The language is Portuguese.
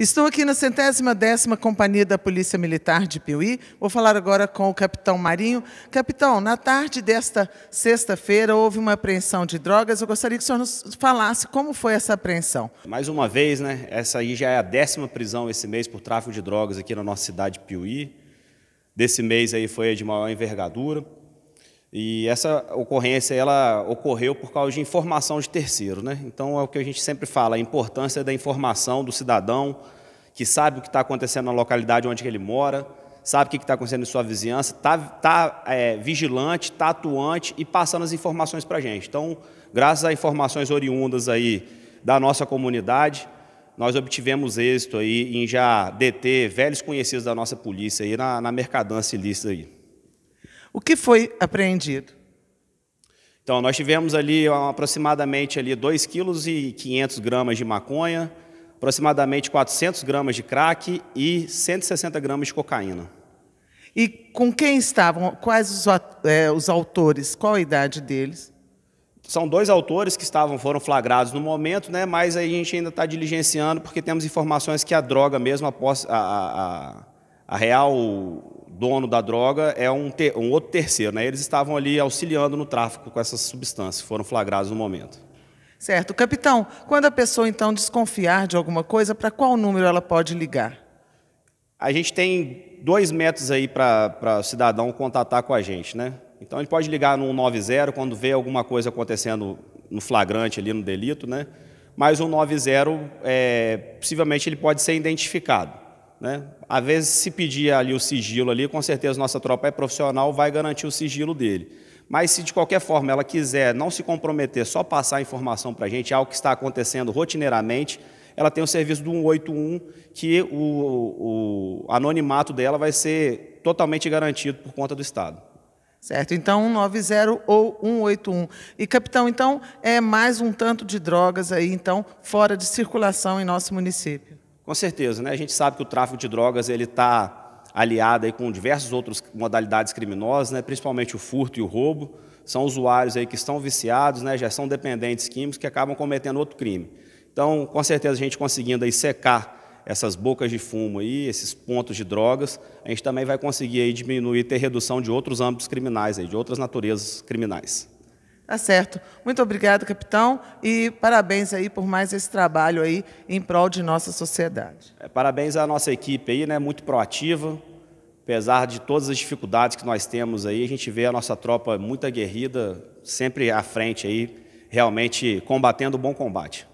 Estou aqui na centésima décima Companhia da Polícia Militar de Piuí. Vou falar agora com o capitão Marinho. Capitão, na tarde desta sexta-feira houve uma apreensão de drogas. Eu gostaria que o senhor nos falasse como foi essa apreensão. Mais uma vez, né? Essa aí já é a décima prisão esse mês por tráfico de drogas aqui na nossa cidade de Piuí. Desse mês aí foi a de maior envergadura. E essa ocorrência ela ocorreu por causa de informação de terceiro. Né? Então, é o que a gente sempre fala, a importância da informação do cidadão que sabe o que está acontecendo na localidade onde ele mora, sabe o que está acontecendo em sua vizinhança, está tá, é, vigilante, está atuante e passando as informações para a gente. Então, graças a informações oriundas aí da nossa comunidade, nós obtivemos êxito aí em já deter velhos conhecidos da nossa polícia aí na, na mercadância ilícita aí. O que foi apreendido? Então, nós tivemos ali aproximadamente ali 2 quilos e gramas de maconha, aproximadamente 400 gramas de crack e 160 gramas de cocaína. E com quem estavam? Quais os, é, os autores? Qual a idade deles? São dois autores que estavam foram flagrados no momento, né? Mas a gente ainda está diligenciando porque temos informações que a droga mesmo após a, a, a real dono da droga é um, ter, um outro terceiro, né? Eles estavam ali auxiliando no tráfico com essas substâncias, foram flagrados no momento. Certo. Capitão, quando a pessoa então desconfiar de alguma coisa, para qual número ela pode ligar? A gente tem dois métodos aí para o cidadão contatar com a gente, né? Então ele pode ligar no 190 quando vê alguma coisa acontecendo no flagrante ali no delito, né? Mas o 190 é, possivelmente ele pode ser identificado. Né? Às vezes, se pedir ali o sigilo ali, com certeza nossa tropa é profissional, vai garantir o sigilo dele. Mas se de qualquer forma ela quiser não se comprometer, só passar a informação para a gente, algo que está acontecendo rotineiramente, ela tem o serviço do 181, que o, o anonimato dela vai ser totalmente garantido por conta do Estado. Certo, então 190 ou 181. E, capitão, então é mais um tanto de drogas aí, então, fora de circulação em nosso município. Com certeza, né? a gente sabe que o tráfico de drogas ele está aliado aí com diversas outras modalidades criminosas, né? principalmente o furto e o roubo. São usuários aí que estão viciados, né? já são dependentes químicos que acabam cometendo outro crime. Então, com certeza, a gente conseguindo aí secar essas bocas de fumo aí, esses pontos de drogas, a gente também vai conseguir aí diminuir, ter redução de outros âmbitos criminais, aí, de outras naturezas criminais. Tá certo. Muito obrigado, capitão, e parabéns aí por mais esse trabalho aí em prol de nossa sociedade. É, parabéns à nossa equipe aí, né? Muito proativa. Apesar de todas as dificuldades que nós temos aí, a gente vê a nossa tropa muito aguerrida, sempre à frente aí, realmente combatendo o bom combate.